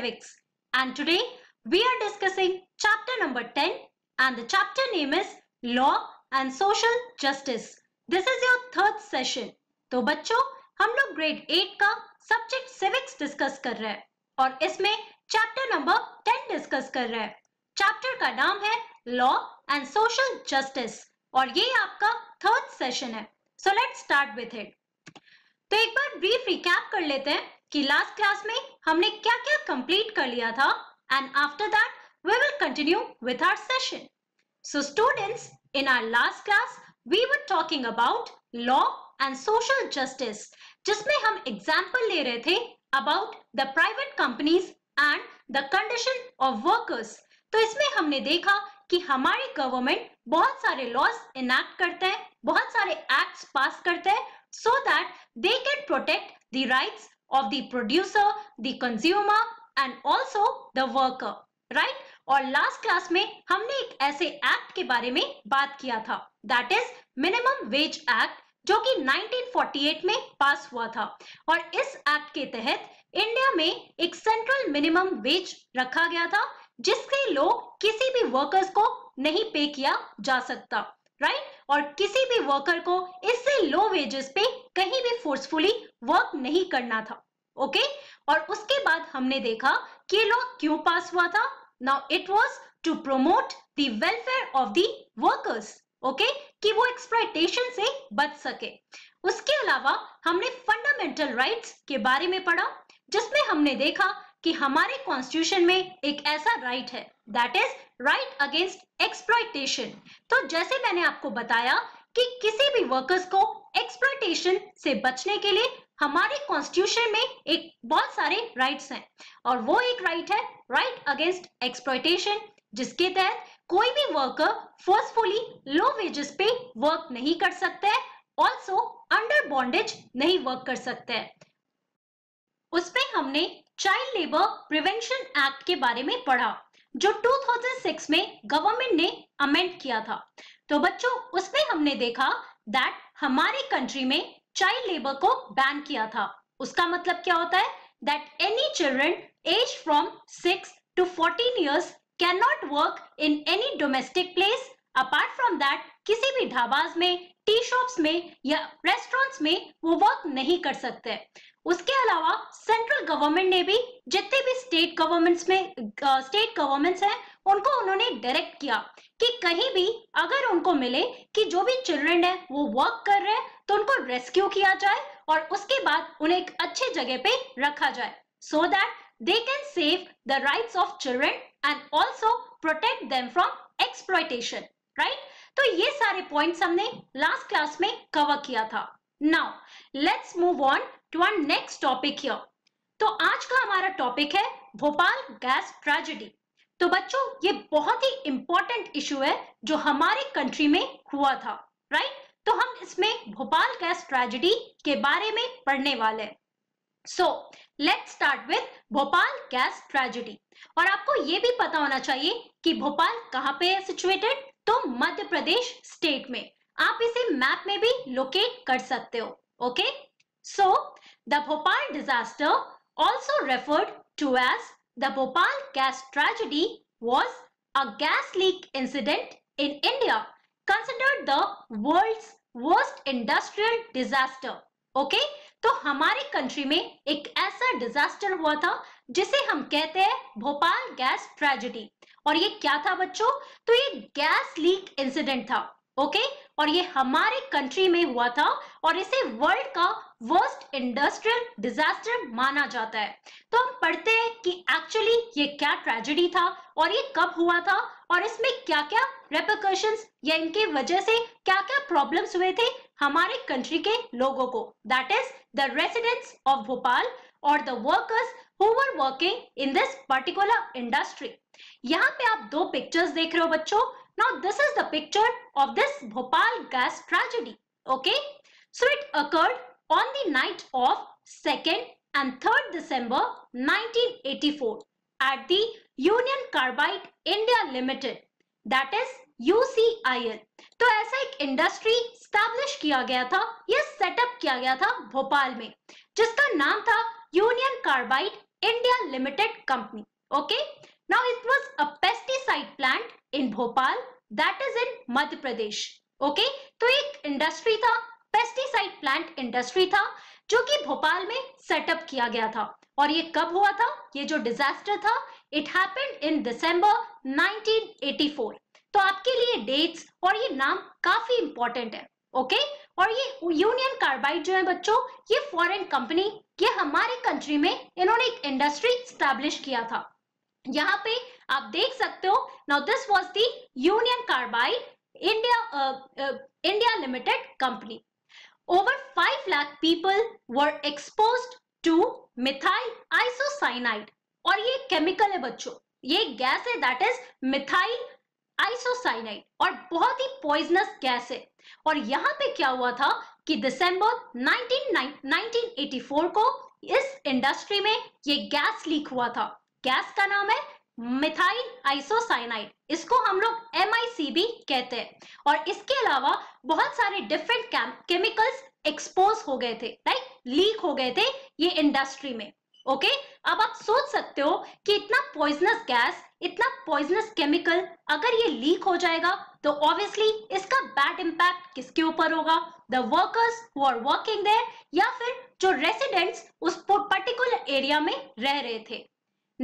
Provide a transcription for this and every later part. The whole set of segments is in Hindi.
civics and today we are discussing chapter number 10 and the chapter name is law and social justice. This is your third session. तो बच्चों हम लोग ग्रेड 8 का सब्जेक्ट सिविक्स डिस्कस कर रहे हैं और इसमें चैप्टर नंबर 10 डिस्कस कर रहे हैं चैप्टर का नाम है लॉ एंड सोशल जस्टिस और ये आपका थर्ड सेशन है so let start with it तो एक बार ब्रीफ रिकैप कर लेते हैं कि लास्ट क्लास में हमने क्या क्या कंप्लीट कर लिया था and after that we will continue with our session so students in our last class we were talking about law and social justice जिसमें हम एग्जाम्पल ले रहे थे about the private companies and the condition of workers तो इसमें हमने देखा कि हमारे गवर्नमेंट बहुत सारे लॉज इनैक्ट करते हैं बहुत सारे एक्ट पास करते हैं so that they can protect the rights of the producer, the consumer and also the worker right और लास्ट क्लास में हमने एक ऐसे एक्ट के बारे में बात किया था that is minimum wage act जो कि 1948 में पास हुआ था और इस एक्ट के तहत इंडिया में एक सेंट्रल मिनिमम वेज रखा गया था जिसके लोग किसी भी वर्कर्स को नहीं पे किया जा सकता राइट और किसी भी वर्कर को इससे लो वेजेस पे कहीं भी फोर्सफुली वर्क नहीं करना था ओके और उसके बाद हमने देखा कि ये लॉ क्यों पास हुआ था now it was to promote welfare of the workers okay कि वो एक्सप्लाइटेशन से बच सके उसके अलावा हमने फंडामेंटल राइट्स के बारे में पढ़ा जिसमें हमने देखा कि हमारे कॉन्स्टिट्यूशन में एक ऐसा राइट right है that is right against exploitation तो जैसे मैंने आपको बताया कि किसी भी वर्कर्स को एक्सप्लॉयटेशन से बचने के लिए हमारे कॉन्स्टिट्यूशन में एक बहुत सारे राइट्स हैं और वो एक राइट है राइट अगेंस्ट एक्सप्लॉयटेशन जिसके तहत कोई भी वर्कर फोर्सफुली लो वेजेस पे वर्क नहीं कर सकता है ऑल्सो अंडर बॉन्डेज नहीं वर्क कर सकते है उसपे हमने चाइल्ड लेबर प्रिवेंशन एक्ट के बारे में पढ़ा जो 2006 में गवर्नमेंट ने अमेंड किया था तो बच्चों उसमें हमने देखा दैट हमारी कंट्री में चाइल्ड लेबर को बैन किया था उसका मतलब क्या होता है that any children age from six to fourteen years can not work in any domestic place apart from that किसी भी ढाबाज में टी शॉप्स में या रेस्टोरेंट्स में वो वर्क नहीं कर सकते उसके अलावा सेंट्रल गवर्नमेंट ने भी जितने भी स्टेट गवर्नमेंट्स में स्टेट गवर्नमेंट्स हैं उनको उन्होंने डायरेक्ट किया कि कहीं भी अगर उनको मिले कि जो भी चिल्ड्रन है वो वर्क कर रहे हैं तो उनको रेस्क्यू किया जाए और उसके बाद उन्हें एक अच्छे जगह पे रखा जाए so that they can save the rights of children and also protect them from exploitation right तो ये सारे पॉइंट्स हमने लास्ट क्लास में कवर किया था now let's move on to our next topic here तो आज का हमारा टॉपिक है भोपाल गैस ट्रेजेडी तो बच्चों ये बहुत ही इंपॉर्टेंट इश्यू है जो हमारे कंट्री में हुआ था राइट तो हम इसमें भोपाल गैस ट्रेजिडी के बारे में पढ़ने वाले हैं so let start with Bhopal gas tragedy और आपको ये भी पता होना चाहिए कि भोपाल कहाँ पे है सिचुएटेड तो मध्य प्रदेश स्टेट में आप इसे मैप में भी लोकेट कर सकते हो okay so the Bhopal disaster also referred to as The Bhopal gas tragedy was a gas leak incident in India considered the world's worst industrial disaster. Okay? तो हमारे कंट्री में एक ऐसा डिजास्टर हुआ था जिसे हम कहते हैं भोपाल गैस ट्रेजेडी और ये क्या था बच्चों तो ये गैस लीक इंसिडेंट था ओके और ये हमारे कंट्री में हुआ था और इसे वर्ल्ड का वर्स्ट इंडस्ट्रियल डिजास्टर माना जाता है तो हम पढ़ते हैं कि एक्चुअली ये क्या ट्रेजेडी था और ये कब हुआ था और इसमें क्या क्या रेपरकर्शन या इनके वजह से क्या क्या प्रॉब्लम्स हुए थे हमारे कंट्री के लोगों को that is the residents of Bhopal और the workers who were working in this particular industry. यहाँ पे आप दो पिक्चर्स देख रहे हो बच्चों now this is the picture of this Bhopal gas tragedy okay so it occurred on the night of 2nd and 3rd December 1984 at the Union Carbide India Limited that is UCIL तो ऐसा एक इंडस्ट्री स्टैब्लिश किया गया था यह सेटअप किया गया था भोपाल में जिसका नाम था Union Carbide India Limited company okay now it was a pesticide plant in Bhopal that is in Madhya Pradesh okay तो एक इंडस्ट्री था पेस्टिसाइड प्लांट इंडस्ट्री था जो कि भोपाल में सेटअप किया गया था और ये कब हुआ था ये जो डिजास्टर था इट हैपेंड इन दिसंबर 1984 तो आपके लिए डेट्स और ये नाम काफी इंपॉर्टेंट है ओके और ये यूनियन कार्बाइड जो है बच्चों ये फॉरेन कंपनी ये हमारे कंट्री में इन्होंने एक इंडस्ट्री स्टैब्लिश किया था यहाँ पे आप देख सकते हो now this was the Union Carbide India India Limited company Over 5 lakh people were exposed to methyl isocyanide. और ये केमिकल है बच्चों ये गैस है दैट इज मिथाइल आइसोसाइनाइड और बहुत ही पॉइजनस गैस है और यहां पे क्या हुआ था कि दिसंबर 19, 1984 को इस इंडस्ट्री में ये गैस लीक हुआ था गैस का नाम है मिथाइल आइसोसाइनाइड इसको हम लोग एम भी कहते हैं और इसके अलावा बहुत सारे डिफरेंट केमिकल्स एक्सपोज हो गए थे राइट लीक हो गए थे ये इंडस्ट्री में ओके okay? अब आप सोच सकते हो कि इतना पॉइजनस गैस इतना पॉइजनस केमिकल अगर ये लीक हो जाएगा तो ऑब्वियसली इसका बैड इंपैक्ट किसके ऊपर होगा the workers who are working there या फिर जो रेसिडेंट्स उस पर्टिकुलर एरिया में रह रहे थे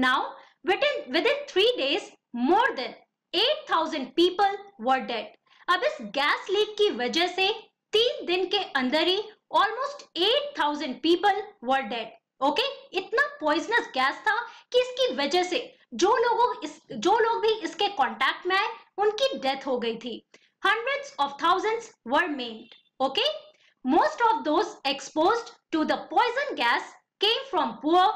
now within, within three days, more than 8,000 people were dead. अब इस गैस लीक की वजह से तीन दिन के अंदर ही almost 8,000 people were dead. Okay? इतना poisonous gas था कि इसकी वजह से जो लोगों इस जो लोग भी इसके contact में उनकी death हो गई थी hundreds of thousands were maimed. Okay? Most of those exposed to the poison gas came from poor,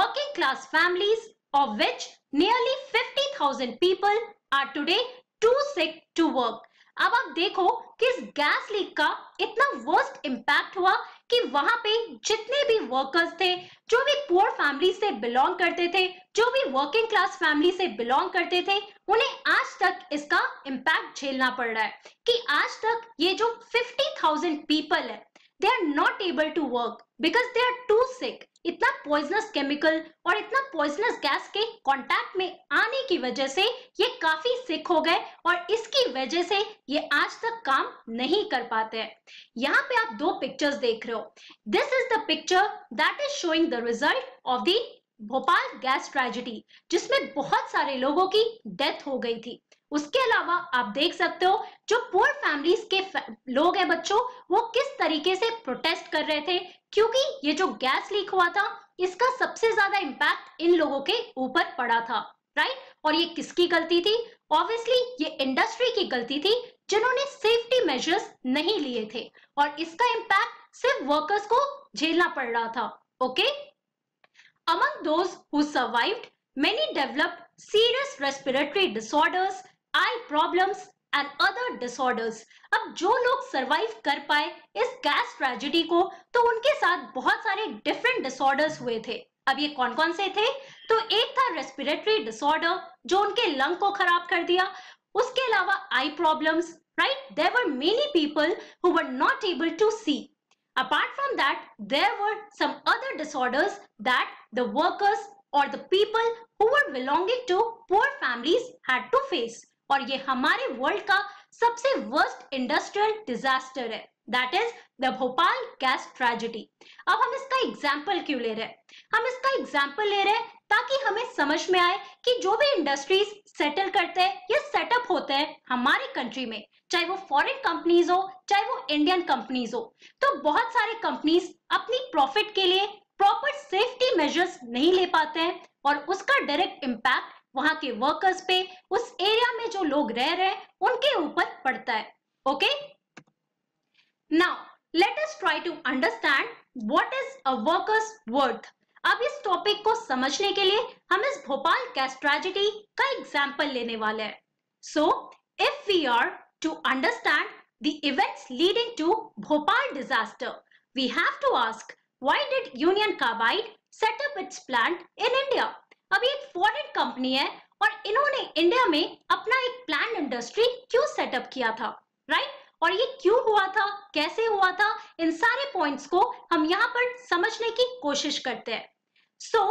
working class families of which nearly 50,000 people are today too sick to work. अब आप देखो कि इस गैस लीक का इतना वर्स्ट इम्पैक्ट हुआ कि वहां पे जितने भी वर्कर्स थे जो भी पुअर फैमिली से बिलोंग करते थे जो भी वर्किंग क्लास फैमिली से बिलोंग करते थे उन्हें आज तक इसका इम्पैक्ट झेलना पड़ रहा है कि आज तक ये जो 50,000 पीपल है they are not able to work because they are too sick इतना पॉइजनस केमिकल और इतना पॉइजनस गैस के कांटेक्ट में आने की वजह से ये काफी सिक हो गए और इसकी वजह से ये आज तक काम नहीं कर पाते हैं यहाँ पे आप दो पिक्चर्स देख रहे हो this is the picture that is showing the result of the Bhopal gas tragedy जिसमें बहुत सारे लोगों की डेथ हो गई थी उसके अलावा आप देख सकते हो जो पुअर फैमिलीज के लोग हैं बच्चों वो किस तरीके से प्रोटेस्ट कर रहे थे क्योंकि ये जो गैस लीक हुआ था इसका सबसे ज्यादा इम्पैक्ट इन लोगों के ऊपर पड़ा था राइट और ये किसकी गलती थी ऑब्वियसली ये इंडस्ट्री की गलती थी जिन्होंने सेफ्टी मेजर्स नहीं लिए थे और इसका इम्पैक्ट सिर्फ वर्कर्स को झेलना पड़ रहा था okay among those who survived many developed serious respiratory disorders eye problems and other disorders अब जो लोग सरवाइव कर पाए इस गैस ट्रेजिडी को तो उनके साथ बहुत सारे डिफरेंट डिसऑर्डर्स हुए थे अब ये कौन कौन से थे तो एक था रेस्पिरेटरी डिसऑर्डर जो उनके लंग को खराब कर दिया उसके अलावा eye problems right there were many people who were not able to see apart from that there were some other disorders that the workers or the people who were belonging to poor families had to face और ये हमारे वर्ल्ड का सबसे वर्स्ट इंडस्ट्रियल डिजास्टर है that is the Bhopal gas tragedy अब हम इसका एग्जाम्पल क्यों ले रहे हैं हम इसका एग्जाम्पल ले रहे हैं ताकि हमें समझ में आए कि जो भी इंडस्ट्रीज सेटल करते हैं या सेटअप होते हैं हमारी कंट्री में चाहे वो फॉरेन कंपनीज हो चाहे वो इंडियन कंपनीज हो तो बहुत सारे कंपनीज अपनी प्रॉफिट के लिए प्रॉपर सेफ्टी मेजर्स नहीं ले पाते हैं और उसका डायरेक्ट इम्पैक्ट वहां के वर्कर्स पे उस एरिया में जो लोग रह रहे हैं उनके ऊपर पड़ता है okay now let us try to understand what is a worker's worth अब इस टॉपिक को समझने के लिए हम इस भोपाल गैस ट्रेजिडी का एग्जाम्पल लेने वाले हैं so if we are to understand the events leading to Bhopal disaster we have to ask why did Union Carbide set up its plant in India अभी एक फॉरेन कंपनी है और इन्होंने इंडिया में अपना एक प्लान इंडस्ट्री क्यों सेटअप किया था राइट और ये क्यों हुआ था कैसे हुआ था इन सारे पॉइंट्स को हम यहाँ पर समझने की कोशिश करते हैं so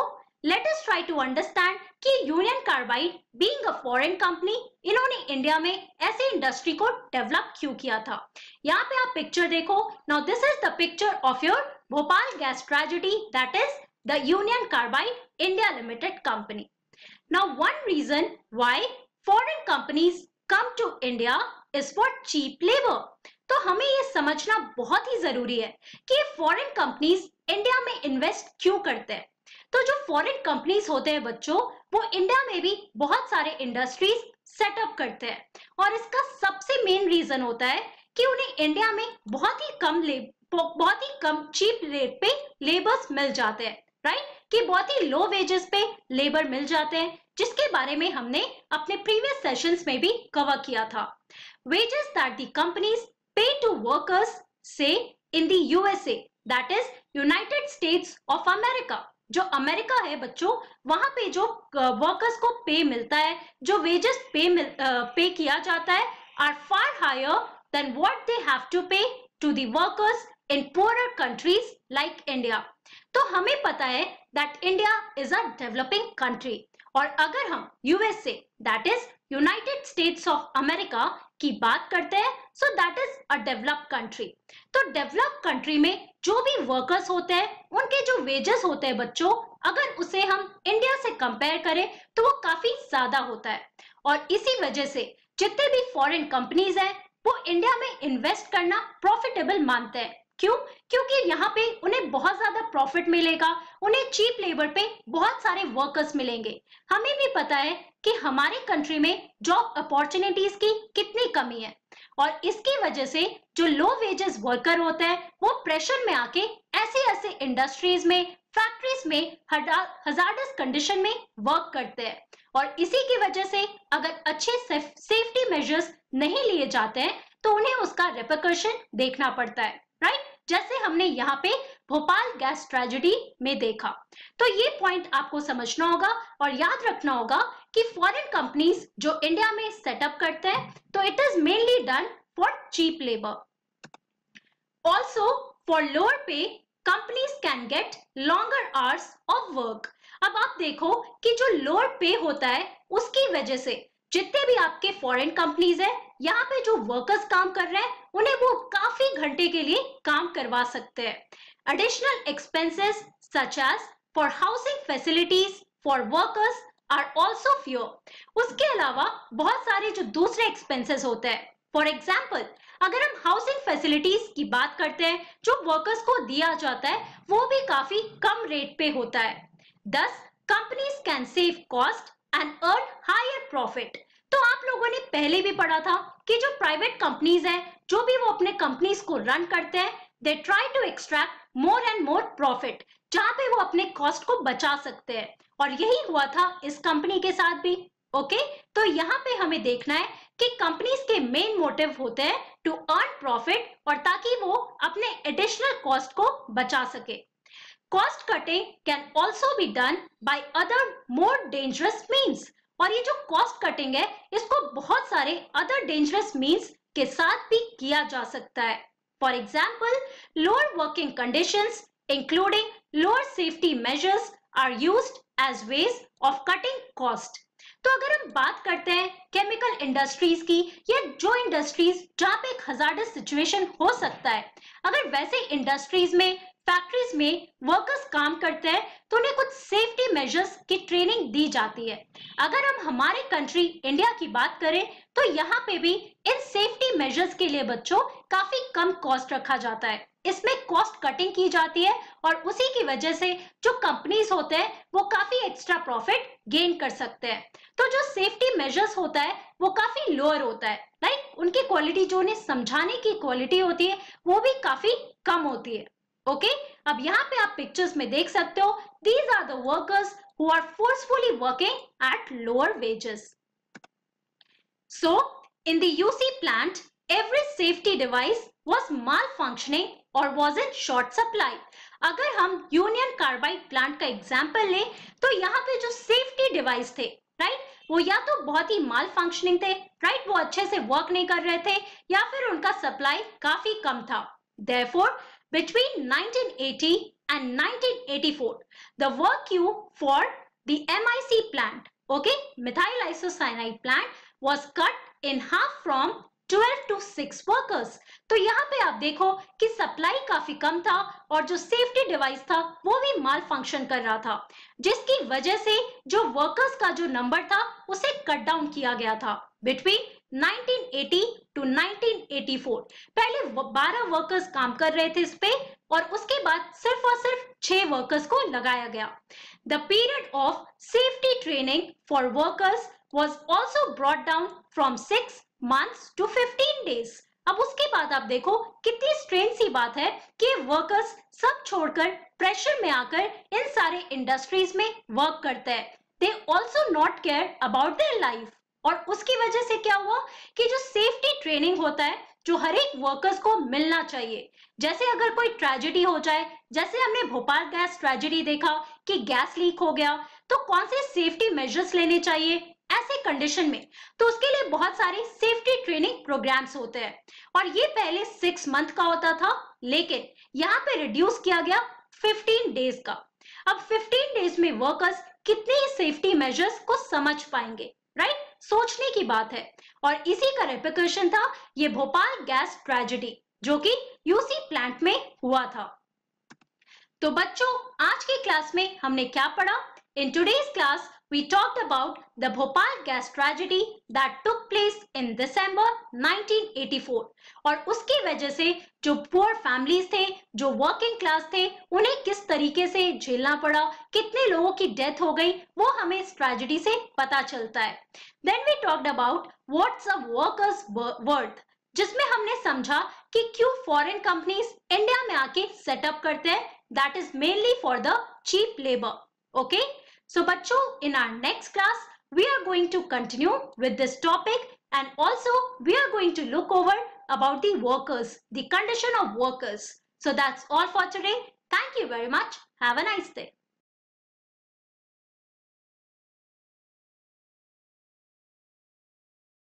let us try to understand कि Union Carbide being a foreign company इन्होंने इंडिया में ऐसे इंडस्ट्री को डेवलप क्यों किया था यहाँ पे आप पिक्चर देखो now this is the picture of your Bhopal gas tragedy that is the Union Carbide India Limited company. Now one reason why foreign companies come to India is for cheap labor. तो हमें ये समझना बहुत ही जरूरी है कि फॉरेन कंपनीज इंडिया में इन्वेस्ट क्यों करते हैं तो जो फॉरेन कंपनीज होते हैं बच्चों वो इंडिया में भी बहुत सारे इंडस्ट्रीज सेटअप करते हैं और इसका सबसे मेन रीजन होता है कि उन्हें इंडिया में बहुत ही कम ले बहुत ही कम चीप रेट पे लेबर्स मिल जाते हैं राइट कि बहुत ही लो वेजेस पे लेबर मिल जाते हैं जिसके बारे में हमने अपने प्रीवियस सेशंस में भी कवर किया था wages that the companies pay to workers से in the USA that is United States of America जो अमेरिका है बच्चों वहां पे जो वर्कर्स को पे मिलता है जो वेजेस पे मिल, पे किया जाता है are far higher than what they have to pay to the workers in poor countries like India तो हमें पता है that India is a developing country और अगर हम USA that is United States of America की बात करते हैं so that is a developed country तो डेवलप्ड कंट्री में जो भी वर्कर्स होते हैं उनके जो वेजेस होते हैं बच्चों अगर उसे हम इंडिया से कंपेयर करें तो वो काफी ज्यादा होता है और इसी वजह से जितने भी फॉरेन कंपनीज हैं वो इंडिया में इन्वेस्ट करना प्रॉफिटेबल मानते हैं क्यों क्योंकि यहाँ पे उन्हें बहुत ज्यादा प्रॉफिट मिलेगा उन्हें चीप लेबर पे बहुत सारे वर्कर्स मिलेंगे हमें भी पता है कि हमारे कंट्री में जॉब अपॉर्चुनिटीज की कितनी कमी है और इसकी वजह से जो लो वेजेस वर्कर होता है वो प्रेशर में आके ऐसे ऐसे इंडस्ट्रीज में फैक्ट्रीज में हजारस कंडीशन में वर्क करते हैं और इसी की वजह से अगर अच्छे सेफ, सेफ्टी मेजर्स नहीं लिए जाते हैं तो उन्हें उसका रेपरकशन देखना पड़ता है राइट जैसे हमने यहाँ पे भोपाल गैस ट्रेजिडी में देखा तो ये पॉइंट आपको समझना होगा और याद रखना होगा कि फॉरेन कंपनीज जो इंडिया में सेटअप करते हैं तो it is mainly done for cheap labour also for lower pay companies can get longer hours of work अब आप देखो कि जो लोअर पे होता है उसकी वजह से जितने भी आपके फॉरेन कंपनीज है यहाँ पे जो वर्कर्स काम कर रहे हैं उन्हें वो काफी घंटे के लिए काम करवा सकते हैं additional expenses such as for housing facilities for workers are also few उसके अलावा बहुत सारे जो दूसरे एक्सपेंसेस होते हैं फॉर एग्जाम्पल अगर हम हाउसिंग फैसिलिटीज की बात करते हैं जो वर्कर्स को दिया जाता है वो भी काफी कम रेट पे होता है thus companies can save cost and earn higher profit तो आप लोगों ने पहले भी पढ़ा था कि जो प्राइवेट कंपनीज हैं जो भी वो अपने कंपनीज को रन करते हैं they try to extract more and more profit जहां पे वो अपने कॉस्ट को बचा सकते हैं और यही हुआ था इस कंपनी के साथ भी ओके okay? तो यहाँ पे हमें देखना है कि कंपनीज के मेन मोटिव होते हैं टू अर्न प्रॉफिट और ताकि वो अपने एडिशनल कॉस्ट को बचा सके cost cutting can also be done by other more dangerous means और ये जो कॉस्ट कटिंग है इसको बहुत सारे अदर डेंजरस मीन्स के साथ भी किया जा सकता है for example lower working condition including lower safety measures are use as ways of cutting cost तो अगर हम बात करते हैं केमिकल इंडस्ट्रीज की या जो इंडस्ट्रीज जहां पे एक हजार्डस सिचुएशन हो सकता है अगर वैसे इंडस्ट्रीज में फैक्ट्रीज में वर्कर्स काम करते हैं तो उन्हें कुछ सेफ्टी मेजर्स की ट्रेनिंग दी जाती है अगर हम हमारे कंट्री इंडिया की बात करें तो यहाँ पे भी इन सेफ्टी मेजर्स के लिए बच्चों काफी कम कॉस्ट रखा जाता है इसमें कॉस्ट कटिंग की जाती है और उसी की वजह से जो कंपनीज होते हैं वो काफी एक्स्ट्रा प्रॉफिट गेन कर सकते हैं तो जो सेफ्टी मेजर्स होता है वो काफी लोअर होता है लाइक उनकी क्वालिटी जो उन्हें समझाने की क्वालिटी होती है वो भी काफी कम होती है ओके okay? अब यहाँ पे आप पिक्चर्स में देख सकते हो these are the workers who are forcefully working at lower wages. So, in the UC plant, every safety device was malfunctioning or was in short supply. अगर हम यूनियन कार्बाइड प्लांट का एग्जाम्पल लें तो यहाँ पे जो सेफ्टी डिवाइस थे राइट वो या तो बहुत ही माल फंक्शनिंग थे राइट वो अच्छे से वर्क नहीं कर रहे थे या फिर उनका सप्लाई काफी कम था between 1980 and 1984 the work you for the MIC plant okay methyl isocyanide plant was cut in half from 12 to 6 workers तो यहाँ पे आप देखो कि सप्लाई काफी कम था और जो सेफ्टी डिवाइस था वो भी माल फंक्शन कर रहा था जिसकी वजह से जो वर्कर्स का जो नंबर था उसे कट डाउन किया गया था बिटवीन 1980 टू 1984 पहले 12 वर्कर्स काम कर रहे थे इस पे और उसके बाद सिर्फ और सिर्फ छह वर्कर्स को लगाया गया the period of safety training for workers was also brought down from six month to fifteen days अब उसके बाद आप देखो कितनी स्ट्रेन सी बात है कि वर्कर्स सब छोड़कर प्रेशर में आकर इन सारे इंडस्ट्रीज में वर्क करते हैं they also not care about their life और उसकी वजह से क्या हुआ कि जो सेफ्टी ट्रेनिंग होता है जो हर एक वर्कर्स को मिलना चाहिए जैसे अगर कोई ट्रेजेडी हो जाए जैसे हमने भोपाल गैस ट्रेजेडी देखा कि गैस लीक हो गया तो कौन से सेफ्टी मेजर्स लेने चाहिए ऐसे कंडीशन में तो उसके लिए बहुत सारे सेफ्टी ट्रेनिंग प्रोग्राम्स होते हैं और ये पहले सिक्स मंथ का होता था लेकिन यहाँ पे रिड्यूस किया गया फिफ्टीन डेज का अब फिफ्टीन डेज में वर्कर्स कितने सेफ्टी मेजर्स को समझ पाएंगे राइट सोचने की बात है और इसी का रेपिकर्शन था ये भोपाल गैस ट्रेजिडी जो कि यूसी प्लांट में हुआ था तो बच्चों आज की क्लास में हमने क्या पढ़ा in today's class we talked about the Bhopal gas tragedy that took place in December 1984 और उसकी वजह से जो पुअर फैमिलीज थे जो वर्किंग क्लास थे उन्हें किस तरीके से झेलना पड़ा कितने लोगों की डेथ हो गई वो हमें इस ट्रेजिडी से पता चलता है then we talked about what's a worker's worth जिसमें हमने समझा कि क्यों फॉरेन कंपनीज इंडिया में आके सेटअप करते हैं that is mainly for the cheap labour okay So bachcho, in our next class, we are going to continue with this topic and also we are going to look over about the workers, the condition of workers. So that's all for today. Thank you very much. Have a nice day.